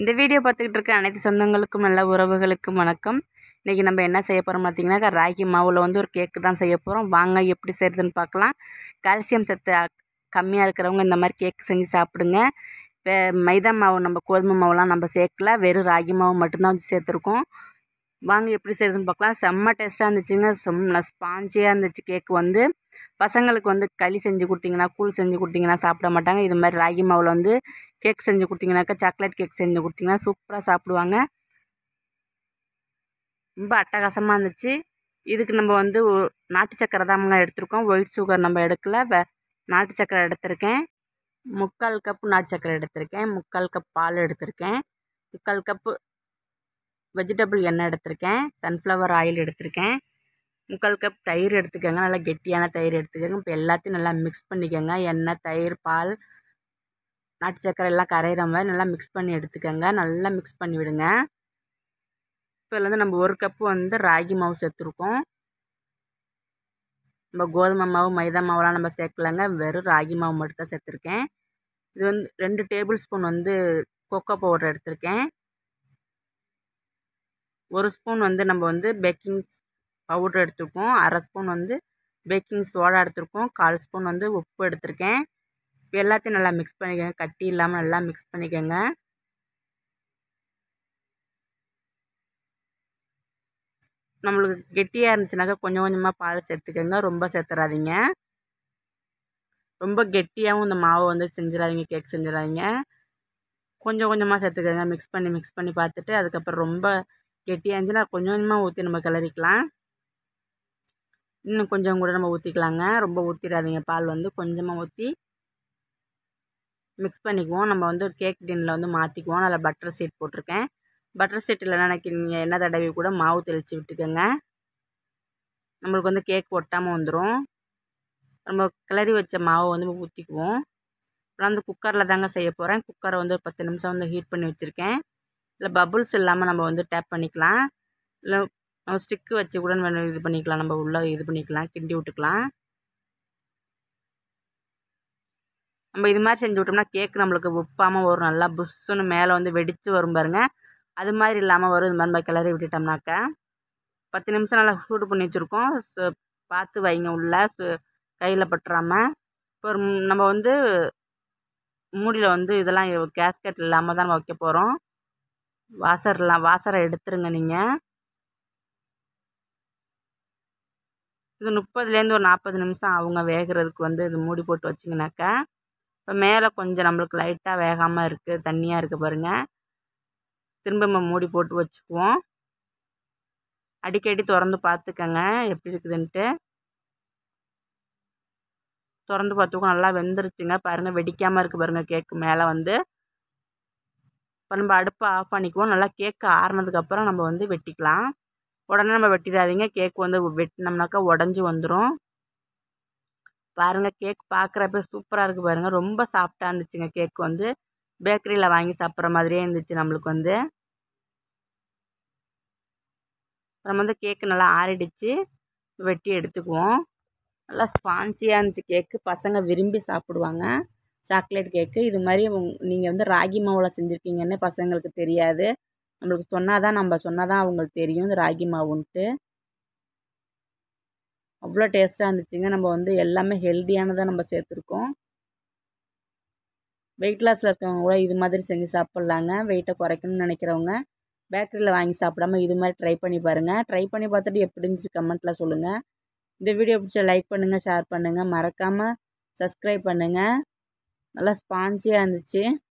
இந்த வீடியோ பார்த்துக்கிட்டு இருக்க அனைத்து சொந்தங்களுக்கும் நல்ல உறவுகளுக்கும் வணக்கம் இன்றைக்கி நம்ம என்ன செய்ய போகிறோம் பார்த்திங்கன்னாக்கா ராகி மாவில் வந்து ஒரு கேக்கு தான் செய்ய போகிறோம் வாங்க எப்படி செய்கிறதுன்னு பார்க்கலாம் கால்சியம் சத்து கம்மியாக இருக்கிறவங்க இந்த மாதிரி கேக்கு செஞ்சு சாப்பிடுங்க இப்போ மைதா மாவு நம்ம கோதுமை மாவுலாம் நம்ம சேர்க்கல வெறும் ராகி மாவு மட்டும்தான் வந்து சேர்த்துருக்கோம் வாங்க எப்படி செய்கிறதுன்னு பார்க்கலாம் செம்ம டேஸ்ட்டாக இருந்துச்சுங்க செம்ம ஸ்பாஞ்சியாக இருந்துச்சு கேக்கு வந்து பசங்களுக்கு வந்து களி செஞ்சு கொடுத்தீங்கன்னா கூழ் செஞ்சு கொடுத்தீங்கன்னா சாப்பிட மாட்டாங்க இது மாதிரி ராகி மாவில் வந்து கேக் செஞ்சு கொடுத்தீங்கன்னாக்கா சாக்லேட் கேக் செஞ்சு கொடுத்தீங்கன்னா சூப்பராக சாப்பிடுவாங்க ரொம்ப அட்டகாசமாக இருந்துச்சு இதுக்கு நம்ம வந்து நாட்டு சக்கரை தாங்க எடுத்திருக்கோம் ஒயிட் சுகர் நம்ம எடுக்கல நாட்டு சக்கரை எடுத்திருக்கேன் முக்கால் கப்பு நாட்டு சக்கரை எடுத்திருக்கேன் முக்கால் கப் பால் எடுத்திருக்கேன் முக்கால் கப்பு வெஜிடபிள் எண்ணெய் எடுத்திருக்கேன் சன்ஃப்ளவர் ஆயில் எடுத்திருக்கேன் முக்கால் கப் தயிர் எடுத்துக்கோங்க நல்லா கெட்டியான தயிர் எடுத்துக்கோங்க இப்போ எல்லாத்தையும் நல்லா மிக்ஸ் பண்ணிக்கோங்க எண்ணெய் தயிர் பால் நாட்டு சக்கரை எல்லாம் கரையிற மாதிரி நல்லா மிக்ஸ் பண்ணி எடுத்துக்கோங்க நல்லா மிக்ஸ் பண்ணி விடுங்க இப்போ இதில் வந்து நம்ம ஒரு கப்பு வந்து ராகி மாவு சேர்த்துருக்கோம் நம்ம கோதுமை மாவு மைதா மாவுலாம் நம்ம சேர்க்கலங்க வெறும் ராகி மாவு மட்டும் தான் சேர்த்துருக்கேன் இது வந்து ரெண்டு டேபிள் ஸ்பூன் வந்து கொக்கோ பவுடர் எடுத்திருக்கேன் ஒரு ஸ்பூன் வந்து நம்ம வந்து பேக்கிங் பவுட்ரு எடுத்துருக்கோம் அரை ஸ்பூன் வந்து பேக்கிங் சோடா எடுத்துருக்கோம் கால் ஸ்பூன் வந்து உப்பு எடுத்திருக்கேன் எல்லாத்தையும் நல்லா மிக்ஸ் பண்ணிக்கோங்க கட்டி இல்லாமல் நல்லா மிக்ஸ் பண்ணிக்கோங்க நம்மளுக்கு கெட்டியாக இருந்துச்சுனாக்கா கொஞ்சம் கொஞ்சமாக பால் சேர்த்துக்கோங்க ரொம்ப சேர்த்துறாதீங்க ரொம்ப கெட்டியாகவும் இந்த மாவை வந்து செஞ்சிடாதீங்க கேக் செஞ்சிடாதீங்க கொஞ்சம் கொஞ்சமாக சேர்த்துக்கோங்க மிக்ஸ் பண்ணி மிக்ஸ் பண்ணி பார்த்துட்டு அதுக்கப்புறம் ரொம்ப கெட்டியாக இருந்துச்சுன்னா கொஞ்சம் கொஞ்சமாக ஊற்றி நம்ம கிளறிக்கலாம் இன்னும் கொஞ்சம் கூட நம்ம ஊற்றிக்கலாங்க ரொம்ப ஊற்றிடாதீங்க பால் வந்து கொஞ்சமாக ஊற்றி மிக்ஸ் பண்ணிக்குவோம் நம்ம வந்து ஒரு கேக் டின்னில் வந்து மாற்றிக்குவோம் அதில் பட்டர் சீட் போட்டிருக்கேன் பட்டர் சீட் இல்லைனா எனக்கு நீங்கள் எண்ணெய் தடவி கூட மாவு தெளித்து விட்டுக்கோங்க நம்மளுக்கு வந்து கேக் ஒட்டாமல் வந்துடும் நம்ம கிளறி வச்ச மாவை வந்து ஊற்றிக்குவோம் அப்புறம் வந்து குக்கரில் தாங்க செய்ய போகிறேன் குக்கரை வந்து ஒரு பத்து நிமிஷம் வந்து ஹீட் பண்ணி வச்சுருக்கேன் இல்லை பபுள்ஸ் இல்லாமல் நம்ம வந்து டேப் பண்ணிக்கலாம் இல்லை நம்ம ஸ்டிக்கு வச்சு கூட வேணும் இது பண்ணிக்கலாம் நம்ம உள்ளே இது பண்ணிக்கலாம் கிண்டி விட்டுக்கலாம் நம்ம இது மாதிரி செஞ்சு விட்டோம்னா கேக்கு நம்மளுக்கு உப்பாமல் வரும் நல்லா புஷ்ஷுன்னு மேலே வந்து வெடித்து வரும் பாருங்க அது மாதிரி இல்லாமல் வரும் இது மாதிரி நம்ம கிளறி விட்டுட்டோம்னாக்க பத்து நிமிஷம் நல்லா சூடு பண்ணி வச்சுருக்கோம் பார்த்து வைங்க உள்ள கையில் பட்டுறாமல் இப்போ நம்ம வந்து மூடியில் வந்து இதெல்லாம் கேஸ்கட் இல்லாமல் தான் நம்ம வைக்க போகிறோம் வாசர்லாம் வாசரை எடுத்துருங்க நீங்கள் இது முப்பதுலேருந்து ஒரு நாற்பது நிமிஷம் அவங்க வேகிறதுக்கு வந்து இது மூடி போட்டு வச்சிங்கனாக்கா இப்போ மேலே கொஞ்சம் நம்மளுக்கு லைட்டாக வேகாமல் இருக்குது தண்ணியாக இருக்குது பாருங்கள் திரும்ப நம்ம மூடி போட்டு வச்சுக்குவோம் அடிக்கடி திறந்து பார்த்துக்கங்க எப்படி இருக்குதுன்ட்டு திறந்து பார்த்துக்கோ நல்லா வெந்துருச்சுங்க பாருங்கள் வெடிக்காமல் இருக்குது பாருங்கள் கேக்கு மேலே வந்து இப்போ நம்ம அடுப்பை ஆஃப் பண்ணிக்குவோம் நல்லா கேக்கு ஆறுனதுக்கப்புறம் நம்ம வந்து வெட்டிக்கலாம் உடனே நம்ம வெட்டிடாதீங்க கேக் வந்து வெட்டினோம்னாக்கா உடஞ்சி வந்துடும் பாருங்கள் கேக் பார்க்குறப்ப சூப்பராக இருக்குது பாருங்கள் ரொம்ப சாஃப்டாக இருந்துச்சுங்க கேக் வந்து பேக்கரியில் வாங்கி சாப்பிட்ற மாதிரியே இருந்துச்சு நம்மளுக்கு வந்து நம்ம வந்து கேக்கு நல்லா ஆறிடுச்சு வெட்டி எடுத்துக்குவோம் நல்லா ஸ்பான்சியாக இருந்துச்சு கேக்கு பசங்க விரும்பி சாப்பிடுவாங்க சாக்லேட் கேக்கு இது மாதிரி நீங்கள் வந்து ராகி மாவில் செஞ்சுருக்கீங்கன்னு பசங்களுக்கு தெரியாது நம்மளுக்கு சொன்னால் தான் நம்ம சொன்னால் தான் அவங்களுக்கு தெரியும் இந்த ராகி மாவுன்ட்டு அவ்வளோ டேஸ்ட்டாக இருந்துச்சுங்க நம்ம வந்து எல்லாமே ஹெல்த்தியானதாக நம்ம சேர்த்துருக்கோம் வெயிட் லாஸில் இருக்கிறவங்க கூட இது மாதிரி செஞ்சு சாப்பிட்லாங்க வெயிட்டை குறைக்கணும்னு நினைக்கிறவங்க பேக்கரியில் வாங்கி சாப்பிடாம இது மாதிரி ட்ரை பண்ணி பாருங்கள் ட்ரை பண்ணி பார்த்துட்டு எப்படி இருந்துச்சு கமெண்ட்டில் சொல்லுங்கள் இந்த வீடியோ பிடிச்ச லைக் பண்ணுங்கள் ஷேர் பண்ணுங்கள் மறக்காமல் சப்ஸ்கிரைப் பண்ணுங்கள் நல்லா ஸ்பான்சியாக இருந்துச்சு